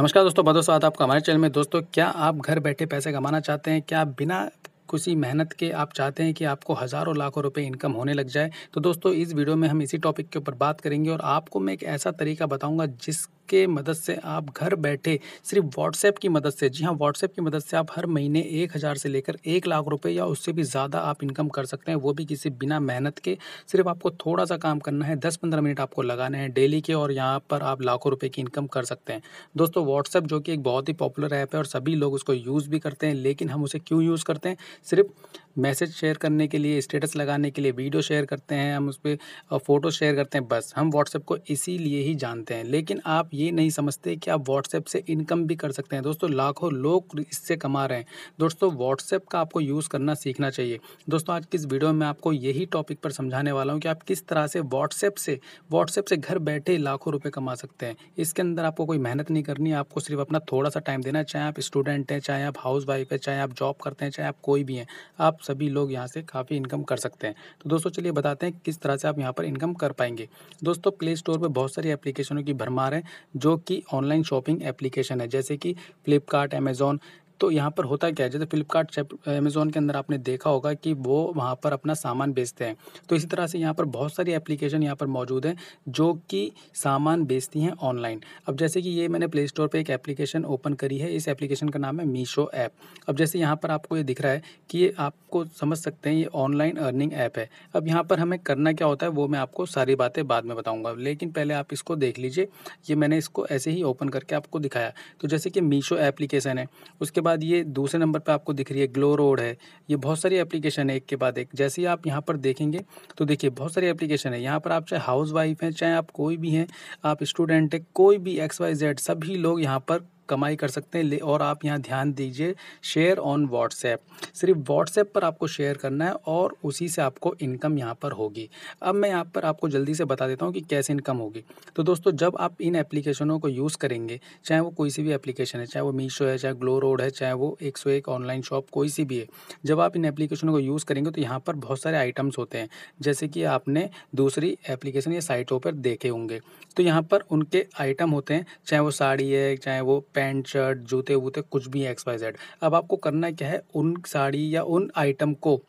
नमस्कार दोस्तों बहुत स्वागत आपका हमारे चैनल में दोस्तों क्या आप घर बैठे पैसे कमाना चाहते हैं क्या आप बिना उसी मेहनत के आप चाहते हैं कि आपको हज़ारों लाखों रुपए इनकम होने लग जाए तो दोस्तों इस वीडियो में हम इसी टॉपिक के ऊपर बात करेंगे और आपको मैं एक ऐसा तरीका बताऊंगा जिस के मदद से आप घर बैठे सिर्फ व्हाट्सएप की मदद से जी हाँ व्हाट्सएप की मदद से आप हर महीने एक हज़ार से लेकर एक लाख रुपए या उससे भी ज़्यादा आप इनकम कर सकते हैं वो भी किसी बिना मेहनत के सिर्फ आपको थोड़ा सा काम करना है दस पंद्रह मिनट आपको लगाने हैं डेली के और यहाँ पर आप लाखों रुपये की इनकम कर सकते हैं दोस्तों व्हाट्सएप जो कि एक बहुत ही पॉपुलर ऐप है और सभी लोग उसको यूज़ भी करते हैं लेकिन हम उसे क्यों यूज़ करते हैं सिर्फ मैसेज शेयर करने के लिए स्टेटस लगाने के लिए वीडियो शेयर करते हैं हम उस पर फ़ोटो शेयर करते हैं बस हम व्हाट्सएप को इसीलिए ही जानते हैं लेकिन आप ये नहीं समझते कि आप व्हाट्सएप से इनकम भी कर सकते हैं दोस्तों लाखों लोग इससे कमा रहे हैं दोस्तों व्हाट्सएप का आपको यूज़ करना सीखना चाहिए दोस्तों आज किस वीडियो में आपको यही टॉपिक पर समझाने वाला हूँ कि आप किस तरह से व्हाट्सएप से व्हाट्सएप से घर बैठे लाखों रुपये कमा सकते हैं इसके अंदर आपको कोई मेहनत नहीं करनी आपको सिर्फ अपना थोड़ा सा टाइम देना चाहे आप स्टूडेंट हैं चाहे आप हाउस वाइफ है चाहे आप जॉब करते हैं चाहे आप कोई भी हैं आप सभी लोग यहाँ से काफ़ी इनकम कर सकते हैं तो दोस्तों चलिए बताते हैं किस तरह से आप यहाँ पर इनकम कर पाएंगे दोस्तों प्ले स्टोर पर बहुत सारी एप्लीकेशनों की भरमार है जो कि ऑनलाइन शॉपिंग एप्लीकेशन है जैसे कि फ्लिपकार्ट अमेज़ॉन तो यहाँ पर होता क्या है जैसे फ्लिपकार्ट अमेज़ोन के अंदर आपने देखा होगा कि वो वहाँ पर अपना सामान बेचते हैं तो इसी तरह से यहाँ पर बहुत सारी एप्लीकेशन यहाँ पर मौजूद हैं जो कि सामान बेचती हैं ऑनलाइन अब जैसे कि ये मैंने प्ले स्टोर पर एक एप्लीकेशन ओपन करी है इस एप्लीकेशन का नाम है मीशो ऐप अब जैसे यहाँ पर आपको ये दिख रहा है कि ये आपको समझ सकते हैं ये ऑनलाइन अर्निंग ऐप है अब यहाँ पर हमें करना क्या होता है वो मैं आपको सारी बातें बाद में बताऊँगा लेकिन पहले आप इसको देख लीजिए ये मैंने इसको ऐसे ही ओपन करके आपको दिखाया तो जैसे कि मीशो एप्लीकेशन है उसके बाद बाद ये दूसरे नंबर पर आपको दिख रही है ग्लो रोड है ये बहुत सारी एप्लीकेशन है एक के बाद एक जैसे ही आप यहाँ पर देखेंगे तो देखिए बहुत सारी एप्लीकेशन है यहाँ पर आप चाहे हाउस वाइफ हैं चाहे आप कोई भी हैं आप स्टूडेंट हैं कोई भी एक्स वाई जेड सभी लोग यहाँ पर कमाई कर सकते हैं और आप यहाँ ध्यान दीजिए शेयर ऑन व्हाट्सएप सिर्फ व्हाट्सएप पर आपको शेयर करना है और उसी से आपको इनकम यहाँ पर होगी अब मैं यहाँ पर आपको जल्दी से बता देता हूँ कि कैसे इनकम होगी तो दोस्तों जब आप इन एप्लीकेशनों को यूज़ करेंगे चाहे वो कोई सी भी एप्लीकेशन है चाहे वो मीशो है चाहे ग्लो रोड है चाहे वो एक सौ एक ऑनलाइन शॉप कोई सी भी है जब आप इन एप्लीकेशनों को यूज़ करेंगे तो यहाँ पर बहुत सारे आइटम्स होते हैं जैसे कि आपने दूसरी एप्लीकेशन या साइटों पर देखे होंगे तो यहाँ पर उनके आइटम होते हैं चाहे वो साड़ी है चाहे वो पैंट शर्ट जूते वूते कुछ भी एक्स वाई जेड अब आपको करना क्या है उन साड़ी या उन आइटम को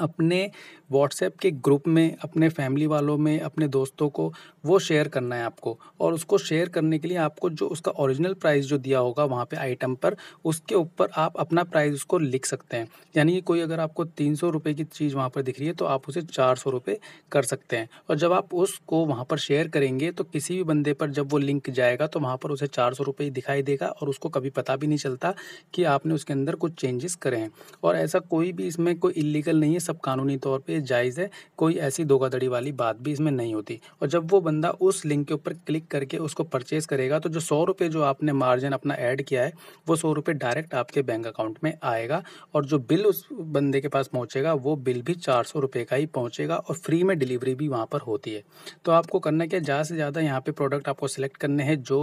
अपने व्हाट्सएप के ग्रुप में अपने फैमिली वालों में अपने दोस्तों को वो शेयर करना है आपको और उसको शेयर करने के लिए आपको जो उसका ओरिजिनल प्राइस जो दिया होगा वहाँ पे आइटम पर उसके ऊपर आप अपना प्राइस उसको लिख सकते हैं यानी कि कोई अगर आपको तीन सौ रुपये की चीज़ वहाँ पर दिख रही है तो आप उसे चार सौ रुपये कर सकते हैं और जब आप उसको वहाँ पर शेयर करेंगे तो किसी भी बंदे पर जब वो लिंक जाएगा तो वहाँ पर उसे चार सौ रुपये दिखाई देगा और उसको कभी पता भी नहीं चलता कि आपने उसके अंदर कुछ चेंजेस करें और ऐसा कोई भी इसमें कोई इलीगल नहीं है सब कानूनी तौर पे जायज़ है कोई ऐसी धोखाधड़ी वाली बात भी इसमें नहीं होती और जब वो बंदा उस लिंक के ऊपर क्लिक करके उसको परचेज़ करेगा तो जो सौ रुपये जो आपने मार्जिन अपना ऐड किया है वो सौ रुपये डायरेक्ट आपके बैंक अकाउंट में आएगा और जो बिल उस बंदे के पास पहुँचेगा वो बिल भी चार सौ रुपये का ही पहुँचेगा और फ्री में डिलीवरी भी वहाँ पर होती है तो आपको करना क्या ज़्यादा से ज़्यादा यहाँ पर प्रोडक्ट आपको सिलेक्ट करने हैं जो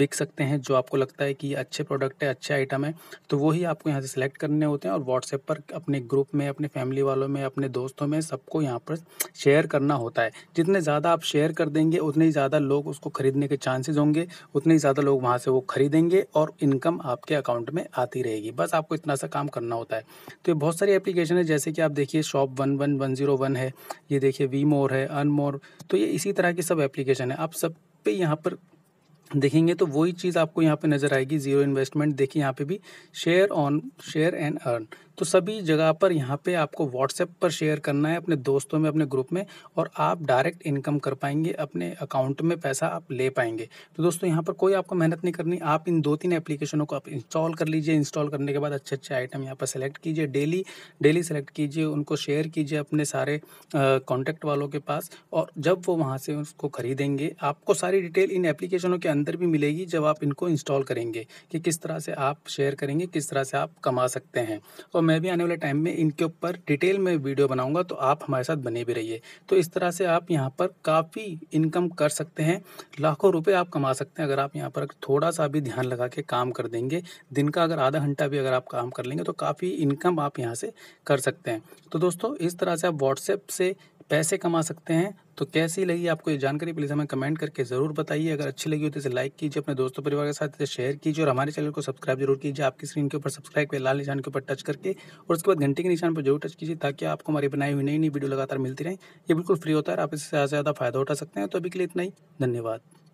बिक सकते हैं जो आपको लगता है कि अच्छे प्रोडक्ट है अच्छे आइटम है तो वही आपको यहाँ से सिलेक्ट करने होते हैं और व्हाट्सएप पर अपने ग्रुप में अपने फैमिली वालों वालों में अपने दोस्तों में सबको यहाँ पर शेयर करना होता है जितने ज़्यादा आप शेयर कर देंगे उतने ही ज़्यादा लोग उसको ख़रीदने के चांसेज होंगे उतने ही ज़्यादा लोग वहाँ से वो ख़रीदेंगे और इनकम आपके अकाउंट में आती रहेगी बस आपको इतना सा काम करना होता है तो ये बहुत सारी एप्लीकेशन है जैसे कि आप देखिए shop one one one zero one है ये देखिए वी मोर है अन मोर तो ये इसी तरह की सब एप्लीकेशन है आप सब पे यहाँ पर देखेंगे तो वही चीज़ आपको यहाँ पे नज़र आएगी जीरो इन्वेस्टमेंट देखिए यहाँ पे भी share on share and earn तो सभी जगह पर यहाँ पे आपको व्हाट्सएप पर शेयर करना है अपने दोस्तों में अपने ग्रुप में और आप डायरेक्ट इनकम कर पाएंगे अपने अकाउंट में पैसा आप ले पाएंगे तो दोस्तों यहाँ पर कोई आपको मेहनत नहीं करनी आप इन दो तीन एप्लीकेशनों को आप इंस्टॉल कर लीजिए इंस्टॉल करने के बाद अच्छे अच्छे आइटम यहाँ पर सेलेक्ट कीजिए डेली डेली सेलेक्ट कीजिए उनको शेयर कीजिए अपने सारे कॉन्टैक्ट वालों के पास और जब वो वहाँ से उसको खरीदेंगे आपको सारी डिटेल इन एप्लीकेशनों के अंदर भी मिलेगी जब आप इनको इंस्टॉल करेंगे कि किस तरह से आप शेयर करेंगे किस तरह से आप कमा सकते हैं और मैं भी आने वाले टाइम में इनके ऊपर डिटेल में वीडियो बनाऊंगा तो आप हमारे साथ बने भी रहिए तो इस तरह से आप यहाँ पर काफ़ी इनकम कर सकते हैं लाखों रुपये आप कमा सकते हैं अगर आप यहाँ पर थोड़ा सा भी ध्यान लगा के काम कर देंगे दिन का अगर आधा घंटा भी अगर आप काम कर लेंगे तो काफ़ी इनकम आप यहाँ से कर सकते हैं तो दोस्तों इस तरह से आप व्हाट्सएप से पैसे कमा सकते हैं तो कैसी लगी आपको ये जानकारी प्लीज़ हमें कमेंट करके ज़रूर बताइए अगर अच्छी लगी हो तो इसे लाइक कीजिए अपने दोस्तों परिवार के साथ इसे शेयर कीजिए और हमारे चैनल को सब्सक्राइब जरूर कीजिए आपकी स्क्रीन के ऊपर सब्सक्राइब पे लाल निशान के ऊपर टच करके और उसके बाद घंटे के निशान पर जरूर टच कीजिए ताकि आपको हमारी बनाई हुई नई नई वीडियो लगातार मिलती रहे ये बिल्कुल फ्री होता है आप इससे ज़्यादा फ़ायदा उठा सकते हैं तो अभी के लिए इतना ही धन्यवाद